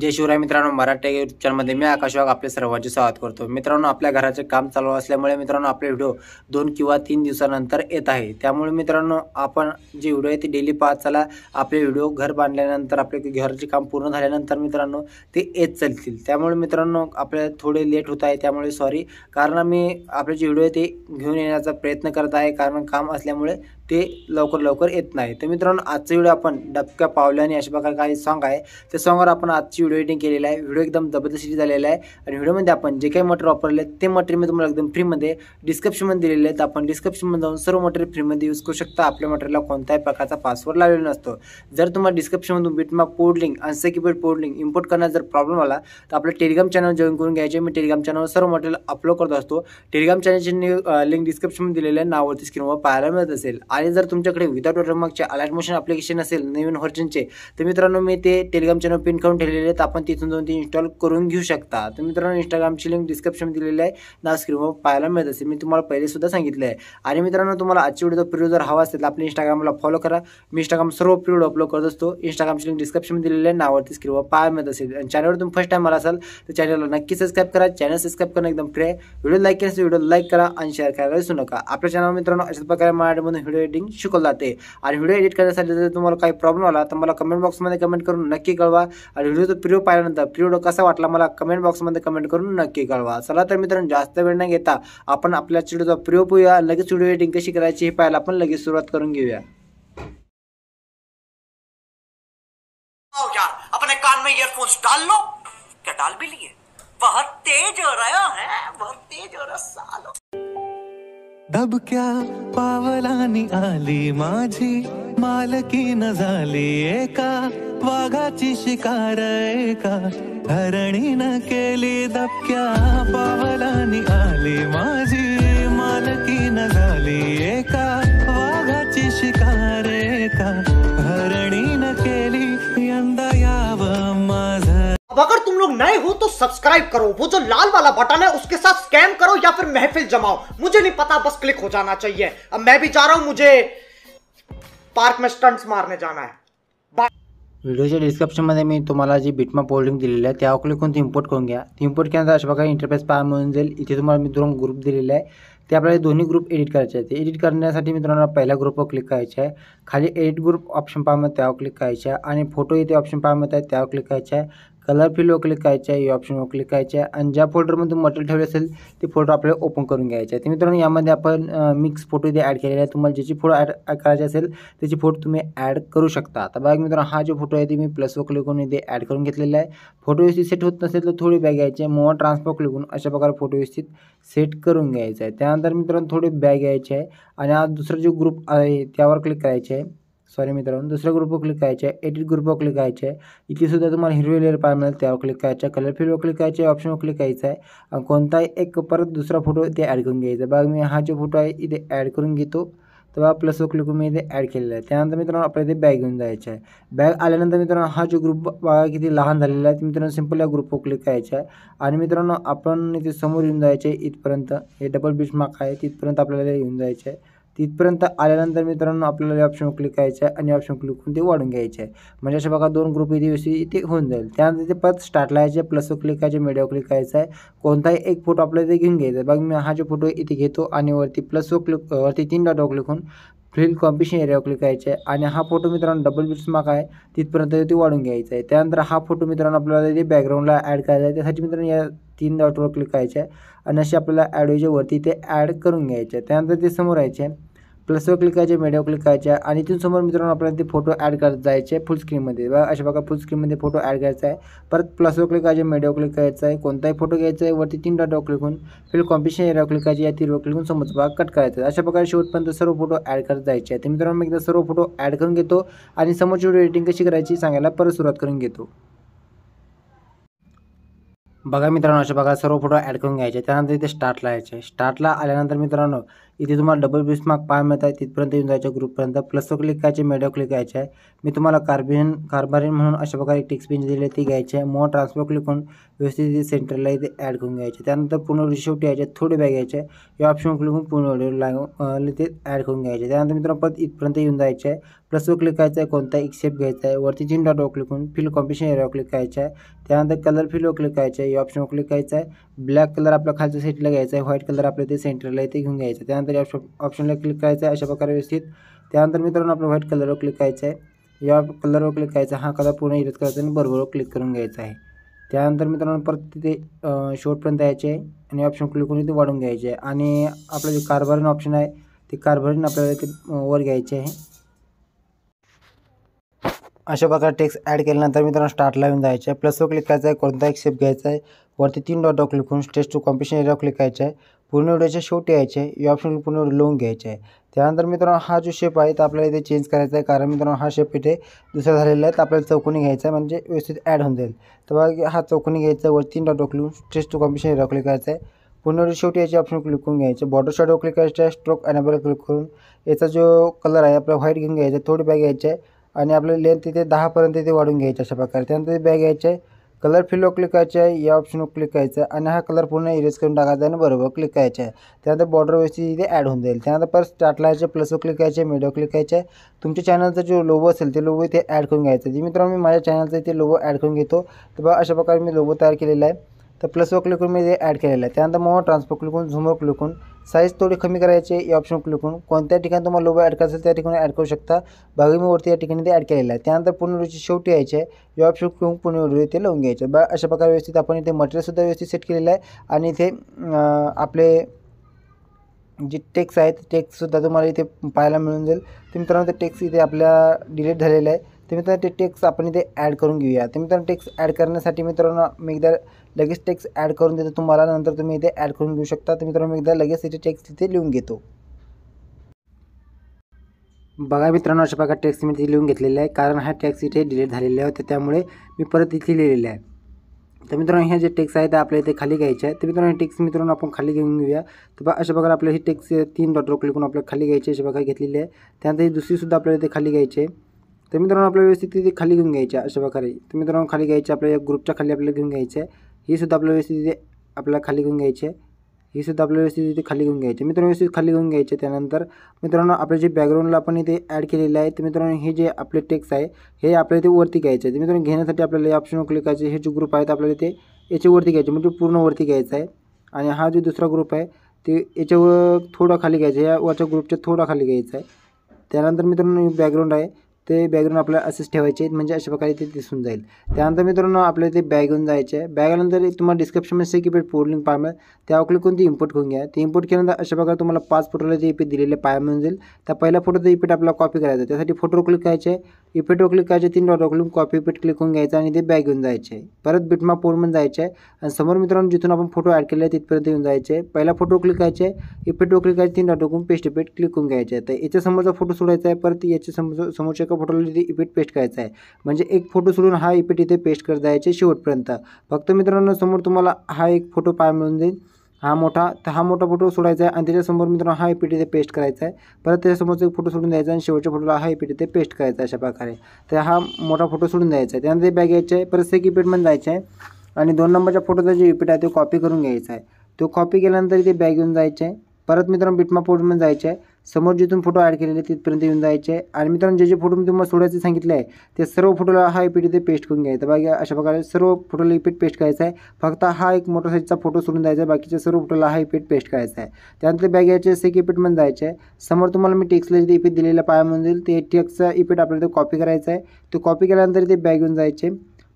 जय शिवराय मित्रांनो मराठी यूट्यूब चॅनलमध्ये मी आकाशवाग आपल्या आपले सर्वांचे स्वागत करतो मित्रांनो आपल्या घराचे काम चालू असल्यामुळे मित्रांनो आपले व्हिडिओ दोन किंवा तीन दिवसानंतर येत आहे त्यामुळे मित्रांनो आपण जे व्हिडिओ आहे ते डेली पाहत चला आपले व्हिडिओ घर बांधल्यानंतर आपले घराचे काम पूर्ण झाल्यानंतर मित्रांनो ते येत चालतील त्यामुळे मित्रांनो आपले थोडे लेट होत आहे त्यामुळे सॉरी कारण मी आपले जे व्हिडिओ आहे ते घेऊन येण्याचा प्रयत्न करत आहे कारण काम असल्यामुळे ते लवकर लवकर येत नाही तर मित्रांनो आजचा व्हिडिओ आपण डबक्या पावल्याने अशा प्रकारे काही सॉन्ग आहे ते सॉन्गवर आपण आजची व्हिडिओ एडिटिंग केलेला आहे व्हिडिओ एकदम जबरदस्ती झालेला आहे आणि व्हिडिओमध्ये आपण जे काही मटेरियल वापरले ते मटेरियल मी तुम्हाला एकदम फ्रीमध्ये डिस्क्रिप्शनमध्ये दिलेले आहेत आपण डिस्क्रिप्शनमध्ये जाऊन सर्व मटेरियल फ्रीमध्ये यूज करू शकता आपल्या मटेरियलला कोणत्याही प्रकारचा पासवर्ड लावलेला नसतो जर तुम्हाला डिस्क्रिप्शनमधून बिटमार्क कोड लिंक अनसेक्युपेड कोड लिंक इम्पोर्ट करण्यात जर प्रॉब्लेम आला तर आपलं टेलिग्राम चॅनल जॉईन करून घ्यायचे मी टेलिग्राम चॅनलवर सर्व मटेरियल अपलोड करत असतो टेलिग्राम चॅनलची लिंक डिस्क्रिप्शनमध्ये आहे नावरती स्क्रीनवर पाहायला मिळत असेल आणि जर तुमच्याकडे विदाउट वॉटरमार्कचे अलर्ट मोशन ॲप्लिकेशन असेल नवीन व्हर्जनचे तर मित्रांनो मी ते टेलिग्राम चॅनल पिन करून ठेवलेले तर आपण तिथून जाऊन ती इन्स्टॉल करून घेऊ शकता तर मित्रांनो इंस्टाग्रामची लिंक डिस्क्रिप्शन दिलेली आहे ना स्क्रीनवर पाहायला मिळत असेल मी तुम्हाला सुद्धा सांगितलं आहे आणि मित्रांनो तुम्हाला आजची व्हिडिओ पिरियड जर हवा असेल तर आपल्या इंस्टाग्रामला फॉलो करा मी इंस्टाग्राम सर्व पिरियड अपलोड करत असतो इंस्टाग्रामची लिंक डिस्क्रिप्शन दिलेली आहे नावरती स्क्रीनवर पाहायला मिळत असेल आणि चॅनलवर तुम्ही फर्स्ट टाइम आला असाल तर चॅनलला नक्की सबस्क्राईब करा चॅनल सबस्क्राईब करणं एकदम फ्री व्हिडिओ लाईक केल्यास व्हिडिओ लाईक करा आणि शेअर करायला विसरू नका आपल्या चॅनल मित्रांनो अशा प्रकारे मराठीमधून व्हिडिओ एडिटिंग शिकवलं जाते आणि व्हिडिओ एडिट करण्यासाठी जर तुम्हाला काही प्रॉब्लेम आला तर मला कमेंट बॉक्समध्ये कमेंट करून नक्की कळवा आणि व्हिडिओ व्हिडिओ पाहिल्यानंतर व्हिडिओ कसा वाटला मला कमेंट बॉक्समध्ये कमेंट करून नक्की कळवा चला तर मित्रांनो जास्त वेळ न घेता आपण आपल्या व्हिडिओचा प्रयोग पाहूया लगेच व्हिडिओ एडिटिंग कशी करायची हे पाहायला आपण लगेच सुरुवात करून घेऊया अपने कान में ईयरफोन्स डाल लो क्या डाल भी लिए बहुत तेज हो रहा है बहुत तेज हो रहा सालो दबक्या पावलानी आली माझी मालकी न झाली एका वाघाची शिकार एका धरणी न केली दबक्या पावलानी आली माझी मालकी न झाली एका अब अगर तुम लोग नए हो तो सब्सक्राइब करो वो जो लाल वाला बटन है उसके साथ स्कैम करो या फिर महफिल जमाओ मुझे नहीं पता बस क्लिक हो जाना चाहिए अब मैं भी जा रहा हूं मुझे पार्क में स्टंट्स मारने जाना है बाय डिस्क्रिप्शन मे मैं तुम्हारा जी बिटमा पोलिंग दिल्ली है तो क्लिक करून इम्पोर्ट करून गया ती इम्पोर्ट के अंदर प्रकारे इंटरफेस पाहायला मिळून जाए इतने तुम्हारा मी ग्रुप दिलेले है तो आपल्याला दोनों ग्रुप एडिट कराए थे एडिट करना करण्यासाठी पहला ग्रुप पर क्लिक कराए खाली एडिट ग्रुप ऑप्शन पाहायला त्यावर क्लिक कराए फोटो इतने ऑप्शन पाहायला त्यावर क्लिक कराए कलर फिलवर क्लिक करायचं आहे या ऑप्शनवर क्लिक करायचं आहे आणि ज्या फोल्डरमध्ये तुम्ही मटेरियल ठेवले असेल ते फोल्डर आपल्याला ओपन करून घ्यायचे आहे तर मित्रांनो यामध्ये आपण मिक्स फोटो इथे ॲड केलेले आहे तुम्हाला ज्याची फोटो ॲड करायचे असेल त्याची फोटो तुम्ही ॲड करू शकता आता बघा मित्रांनो हा जो फोटो आहे ते मी प्लसवर क्लिक करून इथे ॲड करून घेतलेला आहे फोटो व्यवस्थित सेट होत नसेल तर थोडी बॅग घ्यायची मोवा ट्रान्सफर क्लिक करून अशा प्रकारे फोटो व्यवस्थित सेट करून घ्यायचा आहे त्यानंतर मित्रांनो थोडी बॅग यायचे आहे आणि हा दुसरा जो ग्रुप आहे त्यावर क्लिक करायचे आहे सॉरी मित्रांनो दुसऱ्या ग्रुपवर क्लिक करायचे आहे एडिट ग्रुपवर क्लिक करायचे आहे इथे सुद्धा तुम्हाला हिरवे लेअर पाहायला मिळेल त्यावर क्लिक करायचं कलर फिल्डवर क्लिक करायचे ऑप्शनवर क्लिक करायचं आहे आणि कोणताही एक परत दुसरा फोटो इथे ॲड करून घ्यायचा बघा मी हा जो फोटो आहे इथे ॲड करून घेतो तर बघा प्लसवर क्लिक मी इथे ॲड केलेला आहे त्यानंतर मित्रांनो आपल्याला इथे बॅग घेऊन जायचं आहे बॅग आल्यानंतर मित्रांनो हा जो ग्रुप बघा किती लहान झालेला आहे मित्रांनो सिंपल या ग्रुपवर क्लिक करायचा आहे आणि मित्रांनो आपण इथे समोर येऊन जायचे आहे इथपर्यंत हे डबल बीच मार्क आहे तिथपर्यंत आपल्याला येऊन जायचं आहे तिथपर्यंत आल्यानंतर मित्रांनो आपल्याला ऑप्शन क्लिक करायचं आहे आणि ऑप्शन क्लिक करून ते वाढून घ्यायचे आहे म्हणजे अशा बघा दोन ग्रुप इथे व्यवस्थित इथे होऊन जाईल त्यानंतर ते परत स्टार्टला यायचे प्लस क्लिक करायचे मीडिया क्लिक करायचं आहे कोणताही एक फोटो आपल्याला इथे घेऊन घ्यायचा आहे बघ मी हा जो फोटो इथे घेतो आणि वरती प्लस क्लिक वरती तीन डॉटवर क्लिक होऊन कॉम्पिटिशन एरियावर क्लिक करायचं आहे आणि हा फोटो मित्रांनो डबल बिट्स मार्क आहे तिथपर्यंत ते वाढून घ्यायचा आहे त्यानंतर हा फोटो मित्रांनो आपल्याला इथे बॅकग्राऊंडला ॲड करायचा आहे त्यासाठी मित्रांनो या तीन डॉटवर क्लिक करायचं आहे आणि अशी आपल्याला ॲडवेच्या ते ॲड करून घ्यायचे आहे त्यानंतर ते समोर यायचे आहे प्लसवर क्लिक करायचे मीडियावर क्लिक करायचे आणि तिथून समोर मित्रांनो आपल्याला ते फोटो ॲड करत जायचे फुल स्क्रीनमध्ये बघा अशा बघा फुल स्क्रीनमध्ये फोटो ॲड करायचा आहे परत प्लसवर क्लिक करायचे मीडियावर क्लिक करायचं आहे कोणताही फोटो घ्यायचा आहे वरती तीन डॉटवर क्लिक होऊन फिल कॉम्पिटिशन एरिया क्लिक करायची या क्लिक होऊन समोर बघा कट करायचं अशा प्रकारे शेवटपर्यंत सर्व फोटो ॲड करत जायचे आहे ते मित्रांनो मी एकदा सर्व फोटो ॲड करून घेतो आणि समोरची व्हिडिओ एडिटिंग कशी करायची सांगायला परत सुरुवात करून घेतो बघा मित्रांनो अशा बघा सर्व फोटो ॲड करून घ्यायचे त्यानंतर इथे स्टार्टला यायचे स्टार्टला आल्यानंतर मित्रांनो इथे तुम्हाला डबल बीस मार्क पाय मिळत आहे तिथपर्यंत येऊन जायच्या ग्रुपपर्यंत प्लसवर क्लिक करायचे मेडिओ क्लिक करायचे आहे मी तुम्हाला कार्बिन कार्बारीन म्हणून अशा प्रकारे टिक्स पेन दिले ते घ्यायचे आहे मोठ ट्रान्सफर क्लिक करून व्यवस्थित सेंटरला इथे ॲड करून घ्यायचे त्यानंतर पुन्हा रिशेवट यायचे थोडे बॅग घ्यायचे या ऑप्शनवर क्लिक करून पुणे लागून ते ॲड करून घ्यायचे त्यानंतर मित्रांनो परत इथपर्यंत येऊन जायचं आहे प्लसवर क्लिक करायचं आहे कोणता एक्सेप्ट घ्यायचा आहे वरती जिन डॉटवर क्लिक करून फिल कॉम्पिटिशन एरिया क्लिक करायचं आहे त्यानंतर कलर फिलवर क्लिक करायचं आहे या ऑप्शनवर क्लिक करायचं आहे ब्लॅक कलर आपल्या खालच्या सेटला घ्यायचा आहे व्हाईट कलर आपल्या ते सेंटरला इथे घेऊन घ्यायचं त्यानंतर त्यानंतर या ऑप्शन ऑप्शनला क्लिक करायचं आहे अशा प्रकारे व्यवस्थित त्यानंतर मित्रांनो आपलं व्हाईट कलरवर क्लिक करायचं आहे या कलरवर क्लिक करायचा हा कलर पूर्ण इरेज करायचा आणि बरोबर क्लिक करून घ्यायचा आहे त्यानंतर मित्रांनो परत तिथे शॉर्टपर्यंत यायचे आहे आणि ऑप्शन क्लिक करून ते वाढून घ्यायचे आहे आणि आपलं जे कार्बन ऑप्शन आहे ते कार्बन आपल्याला ते वर घ्यायचे आहे अशा प्रकारे टेक्स्ट ॲड केल्यानंतर मित्रांनो स्टार्टला येऊन जायचं आहे प्लसवर क्लिक करायचं आहे कोणता एक शेप घ्यायचा आहे वरती तीन डॉट क्लिक करून stage to composition area click करायचं आहे पूर्ण व्हिडिओच्या शेवटी यायचे या ऑप्शन पूर्ण व्हिडिओ घ्यायचे आहे त्यानंतर मित्रांनो हा जो शेप आहे तर आपल्याला इथे चेंज करायचा आहे कारण मित्रांनो हा शेप इथे दुसरा झालेला आहे तर आपल्याला चौकोनी घ्यायचा आहे म्हणजे व्यवस्थित ॲड होऊन जाईल तर बघा हा चौकोनी घ्यायचा वर तीन डॉट डोकलून स्ट्रेस टू कॉम्पिशन हिराव क्लिक करायचं आहे पूर्ण व्हिडिओ शेवटी याचे ऑप्शन क्लिक करून घ्यायचे बॉर्डर शॉटवर क्लिक करायचं आहे स्ट्रोक अनेबल क्लिक करून याचा जो कलर आहे आपल्याला व्हाईट घेऊन घ्यायचा आहे थोडी बॅग घ्यायची आहे आणि आपल्याला लेंथ तिथे दहापर्यंत इथे वाढून घ्यायची अशा प्रकारे त्यानंतर बॅग घ्यायची आहे कलर फिलो क्लिक करायचा आहे या ऑप्शनवर क्लिक करायचं आहे आणि हा कलर पूर्ण इरेज करून टाकायचा आणि बरोबर क्लिक करायचा आहे त्यानंतर बॉर्डर व्यवस्थित इथे ॲड होऊन जाईल त्यानंतर परत स्टार्टला प्लस प्लसवर क्लिक आहे मीडिओ क्लिक आहे तुमच्या चॅनलचा जो लोगो असेल ते लोगो इथे ॲड करून घ्यायचं आहे मित्रांनो मी माझ्या चॅनलचा इथे लोगो ॲड करून घेतो तर बघा अशा प्रकारे मी लोगो तयार केलेला आहे तर प्लसवर क्लिक करून मी ते ॲड केलेलं आहे त्यानंतर मग ट्रान्सफर क्लिक करून क्लिकून साईज थोडी कमी करायचे या ऑप्शन क्लिक कोणत्या ठिकाणी तुम्हाला लोगो ॲड करायचं त्या ठिकाणी ॲड करू शकता बघा मी वरती या ठिकाणी ते ॲड केलेलं आहे त्यानंतर पूर्ण शेवटी यायचे आहे या ऑप्शन क्लिक पूर्ण ते इथे लावून घ्यायचे बघा अशा प्रकारे व्यवस्थित आपण इथे मटेरियलसुद्धा व्यवस्थित सेट केलेलं आहे आणि इथे आपले जे टेक्स आहेत टेक्ससुद्धा तुम्हाला इथे पाहायला मिळून जाईल तर मित्रांनो ते टेक्स इथे आपल्या डिलीट झालेलं आहे तर मित्रांनो ते टेक्स आपण इथे ॲड करून घेऊया ते मित्रांनो टेक्स ॲड करण्यासाठी मित्रांनो मी एकदा लगेच टेक्स्ट ॲड करून देतो तुम्हाला नंतर तुम्ही इथे ॲड करून घेऊ शकता तर मित्रांनो एकदा लगेच इथे टेक्स्ट तिथे लिहून घेतो बघा मित्रांनो अशा प्रकारे टॅक्स मी तिथे लिहून घेतलेला आहे कारण हा टॅक्स इथे डिलीट झालेला होता त्यामुळे मी परत इथे लिहिलेलं आहे तर मित्रांनो हे जे टेक्स आहे ते आपल्या इथे खाली घ्यायचे आहे तर मित्रांनो हे टेक्स मित्रांनो आपण खाली घेऊन घेऊया तर बघा अशा प्रकारे आपल्याला ही टेक्स तीन डॉटवर क्लिक करून आपल्याला खाली घ्यायची अशा प्रकारे घेतलेली आहे त्यानंतर ही दुसरीसुद्धा आपल्याला इथे खाली घ्यायचे आहे तर मित्रांनो आपल्याला व्यवस्थित तिथे खाली घेऊन घ्यायच्या अशा प्रकारे तर मित्रांनो खाली घ्यायचे आपल्या या ग्रुपच्या खाली आपल्याला घेऊन घ्यायचे आहे ही सुद्धा आपल्या व्यवस्थित तिथे आपल्याला खाली घेऊन घ्यायची आहे ही सुद्धा आपल्याला व्यवस्थित इथे खाली घेऊन घ्यायची मित्रांनो व्यवस्थित खाली घेऊन घ्यायचे त्यानंतर मित्रांनो आपल्या जे बॅकग्राऊंडला आपण इथे ॲड केलेलं आहे तर मित्रांनो हे जे आपले टेक्स्ट आहे हे आपल्याला इथे वरती घ्यायचे आहे मित्रांनो घेण्यासाठी आपल्याला या ऑप्शनवर क्लिक करायचे हे जे ग्रुप आहे तर आपल्याला इथे याच्यावरती घ्यायचे म्हणजे पूर्ण वरती घ्यायचा आहे आणि हा जो दुसरा ग्रुप आहे ते याच्यावर थोडा खाली घ्यायचा आहे या वरच्या ग्रुपच्या थोडा खाली घ्यायचा आहे त्यानंतर मित्रांनो बॅकग्राऊंड आहे ते बॅकग्राऊंड आपल्याला असेच ठेवायचे आहेत म्हणजे अशा प्रकारे ते दिसून जाईल त्यानंतर मित्रांनो आपल्याला ते घेऊन जायचे आहे बॅग आल्यानंतर तुम्हाला डिस्क्रिप्शनमध्ये सेकिपेड पोर लिंक पाहायला त्यावर क्लिक करून ती इम्पोर्ट करून घ्या ते इम्पोर्ट केल्यानंतर अशा प्रकारे तुम्हाला पाच फोटोला जे इपीट दिलेले पाया मिळून जाईल त्या पहिला फोटोचं इपेट आपल्याला कॉपी करायचं त्यासाठी फोटो क्लिक करायचे आहे इपेटवर क्लिक करायचे तीन dot click copy effect click करून घ्यायचं आणि ते बॅग घेऊन जायचे आहे परत बिटमा म्हणून जायचे आहे आणि समोर मित्रांनो जिथून आपण फोटो ॲड केले आहे तिथपर्यंत येऊन जायचे आहे पहिला फोटो क्लिक करायचे इपेटवर क्लिक करायचे तीन dot click paste effect click करून घ्यायचे आहे तर याच्या समोरचा फोटो सोडायचा आहे परत याच्या समोर समोरच्या फोटोला तिथे इफेक्ट पेस्ट करायचा आहे म्हणजे एक फोटो सोडून हा इपीट इथे पेस्ट करत जायचे शेवटपर्यंत फक्त मित्रांनो समोर तुम्हाला हा एक फोटो पाय मिळून देईल हा मोठा तर हा मोठा फोटो सोडायचा आहे आणि त्याच्यासमोर मित्रांनो हा इपीट इथे पेस्ट करायचा आहे परत त्याच्यासमोरचा एक फोटो सोडून द्यायचा आणि शेवटच्या फोटोला हा इपीट इथे पेस्ट करायचा अशा प्रकारे तर हा मोठा फोटो सोडून द्यायचा आहे त्यानंतर बॅग यायचं आहे परत एक इफेक्टमध्ये जायचं आहे आणि दोन नंबरच्या फोटोचा जो इपीट आहे तो कॉपी करून घ्यायचा आहे तो कॉपी केल्यानंतर इथे बॅग घेऊन जायचं आहे परत मित्रांनो बिटमा पोर्टमध्ये जायचं आहे समोर जिथून फोटो ॲड केलेले तिथपर्यंत येऊन जायचे आणि मित्रांनो जे जे फोटो मी तुम्हाला सोडायचे सांगितले आहे ते सर्व फोटोला हा इपीट इथे पेस्ट करून घ्यायचा बाकी अशा प्रकारे सर्व फोटोला इपीट पेस्ट करायचा आहे फक्त हा एक मोठा साईजचा फोटो सोडून जायचा आहे बाकीच्या सर्व फोटोला हा इपीट पेस्ट करायचा आहे त्यानंतर बॅग यायचे असे की पण जायचे आहे समोर तुम्हाला मी टेक्सला जे इपीट दिलेला म्हणून ते टेक्सचा इपीट आपल्याला कॉपी करायचा आहे तो कॉपी केल्यानंतर ते बॅग येऊन जायचे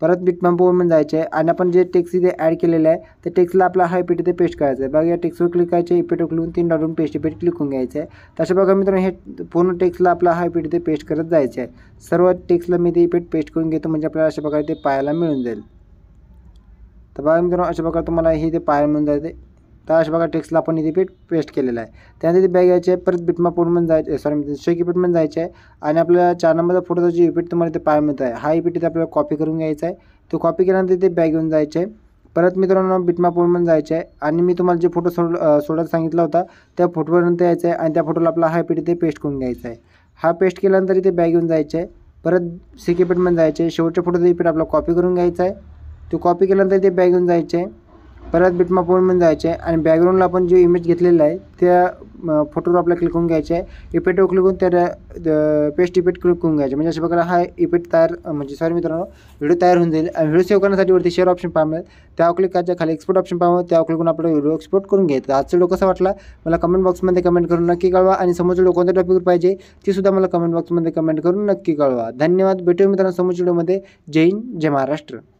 परत म्हणून जायचे आहे आणि आपण जे टेक्स इथे ॲड केलेलं आहे त्या टेक्सला आपला हाय इपेट इथे पेस्ट करायचं आहे बघा या टेक्सवर क्लिक करायचे इपेट उकलून तीन डॉटून पेस्ट इपेट क्लिक करून घ्यायचं आहे तशा बघा मित्रांनो हे पूर्ण टेक्सला आपला हाय इपेट इथे पेस्ट करत जायचं आहे सर्व टेक्सला मी ते इपेट पेस्ट करून घेतो म्हणजे आपल्याला अशा प्रकारे ते पाहायला मिळून जाईल तर बघा मित्रांनो अशा प्रकारे तुम्हाला हे ते पाहायला मिळून जाते तर अशा बघा टेक्स्टला आपण इथे पीठ पेस्ट केलेलं आहे त्यानंतर ते बॅग यायची आहे परत बिटमा म्हणून जायचं सॉरी शेकी पीठमध्ये जायचं आहे आणि आपल्याला चार नंबरचा फोटोचा जी इपीट तुम्हाला इथे पाहायला मिळत आहे हा इपीट इथे आपल्याला कॉपी करून घ्यायचा आहे तो कॉपी केल्यानंतर इथे बॅग येऊन जायचं आहे परत मित्रांनो बिटमा पूर्ण जायचं आहे आणि मी तुम्हाला जे फोटो सोड सोडत सांगितला होता त्या फोटोपर्यंत यायचं आहे आणि त्या फोटोला आपला हा पीठ इथे पेस्ट करून घ्यायचा आहे हा पेस्ट केल्यानंतर इथे बॅग घेऊन जायचे आहे परत सिकी म्हणून जायचे आहे शेवटच्या फोटोचा इपीट आपला कॉपी करून घ्यायचा आहे तो कॉपी केल्यानंतर इथे बॅग येऊन जायचे आहे परत बिटमापोनमध्ये जायचं आहे आणि बॅकग्राऊंडला आपण जो इमेज घेतलेला आहे त्या फोटोवर आपल्याला क्लिक करून घ्यायचं आहे इपेटवर क्लिक करून त्या पेस्ट इपेट क्लिक करून घ्यायचं म्हणजे अशा प्रकारे हा इपेट तयार म्हणजे सॉरी मित्रांनो व्हिडिओ तयार होऊन जाईल आणि व्हिडिओ सेव्ह करण्यासाठी वरती शेअर ऑप्शन पाहणार त्या क्लिक करायच्या खाली एक्सपोर्ट ऑप्शन पाहू त्या क्लिक करून आपला व्हिडिओ एक्सपोर्ट करून घ्यायचं आजचं व्हिडिओ कसा वाटला मला कमेंट बॉक्समध्ये कमेंट करून नक्की कळवा आणि समोरच्या लोक कोणत्या टॉपिकवर पाहिजे ती सुद्धा मला कमेंट बॉक्समध्ये कमेंट करून नक्की कळवा धन्यवाद भेटू मित्रांनो समोरच्या व्हिडिओमध्ये जय हिंद जय महाराष्ट्र